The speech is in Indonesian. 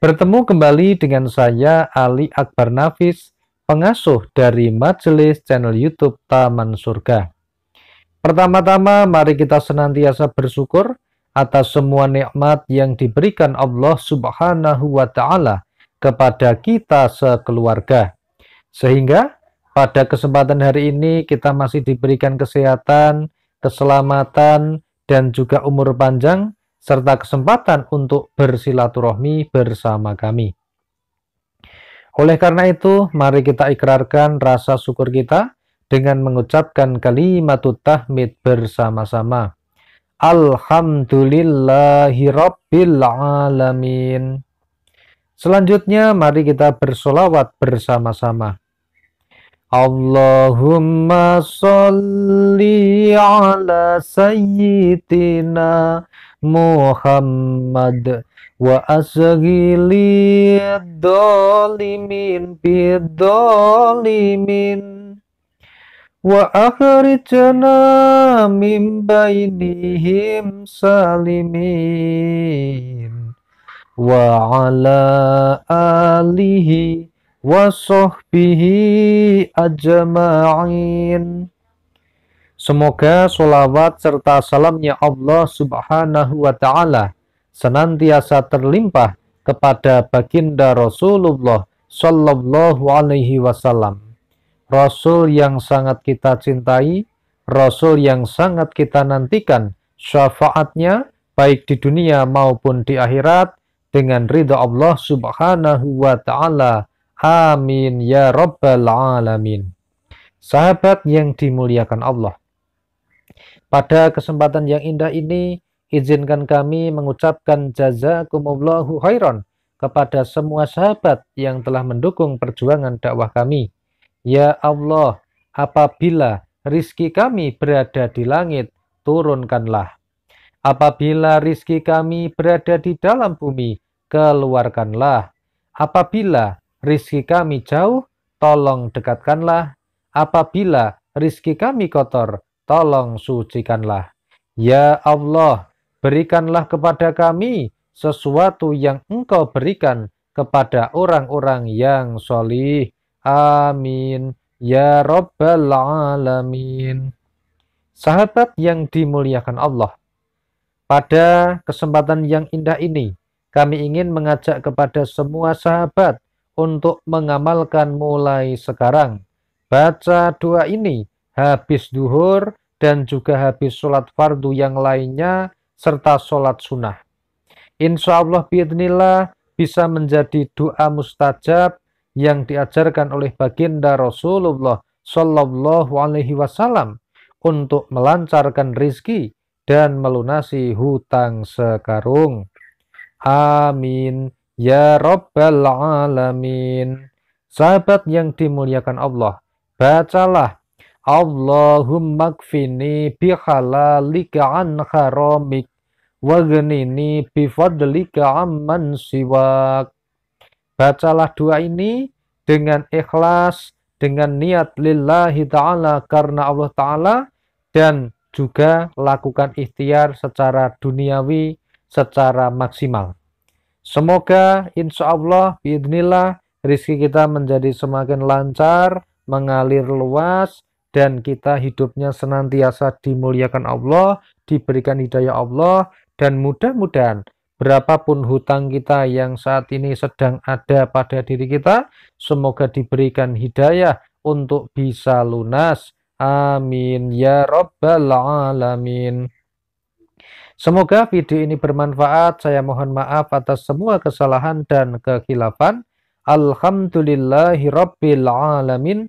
Bertemu kembali dengan saya Ali Akbar Nafis, pengasuh dari Majelis channel YouTube Taman Surga. Pertama-tama mari kita senantiasa bersyukur atas semua nikmat yang diberikan Allah Subhanahu wa taala kepada kita sekeluarga. Sehingga pada kesempatan hari ini kita masih diberikan kesehatan, keselamatan dan juga umur panjang serta kesempatan untuk bersilaturahmi bersama kami. Oleh karena itu, mari kita ikrarkan rasa syukur kita dengan mengucapkan kalimatut tahmid bersama-sama. Alhamdulillahirabbil alamin. Selanjutnya mari kita bersolawat bersama-sama. Allahumma salli ala sayyidina Muhammad wa asghili dolimin bidolimin wa akhrijna min bainihim salimin wa ala alihi wa sahbihi ajma'in Semoga solawat serta salamnya Allah subhanahu wa ta'ala senantiasa terlimpah kepada baginda Rasulullah Sallallahu Alaihi Wasallam. Rasul yang sangat kita cintai, Rasul yang sangat kita nantikan syafaatnya baik di dunia maupun di akhirat dengan ridha Allah subhanahu wa ta'ala. Amin ya rabbal alamin. Sahabat yang dimuliakan Allah. Pada kesempatan yang indah ini, izinkan kami mengucapkan jazakumullahu khairan kepada semua sahabat yang telah mendukung perjuangan dakwah kami. Ya Allah, apabila rizki kami berada di langit, turunkanlah. Apabila rizki kami berada di dalam bumi, keluarkanlah. Apabila rizki kami jauh, tolong dekatkanlah. Apabila rizki kami kotor, tolong sucikanlah. Ya Allah, berikanlah kepada kami sesuatu yang engkau berikan kepada orang-orang yang solih. Amin. Ya Rabbal Alamin. Sahabat yang dimuliakan Allah, pada kesempatan yang indah ini, kami ingin mengajak kepada semua sahabat untuk mengamalkan mulai sekarang. Baca doa ini habis duhur dan juga habis sholat fardu yang lainnya serta sholat sunnah. Insya Allah biadnillah bisa menjadi doa mustajab yang diajarkan oleh baginda Rasulullah Shallallahu Alaihi Wasallam untuk melancarkan rizki dan melunasi hutang sekarung. Amin. Ya Rabbal Alamin. Sahabat yang dimuliakan Allah, bacalah Allahumma kfini bihalalika an haramik waghnini bifadlika amman siwak. Bacalah doa ini dengan ikhlas, dengan niat lillahi ta'ala karena Allah ta'ala dan juga lakukan ikhtiar secara duniawi secara maksimal. Semoga insya Allah biidnillah rizki kita menjadi semakin lancar, mengalir luas, dan kita hidupnya senantiasa dimuliakan Allah, diberikan hidayah Allah, dan mudah-mudahan berapapun hutang kita yang saat ini sedang ada pada diri kita, semoga diberikan hidayah untuk bisa lunas. Amin ya Rabbal 'Alamin. Semoga video ini bermanfaat. Saya mohon maaf atas semua kesalahan dan kekhilafan. Alhamdulillahi 'Alamin.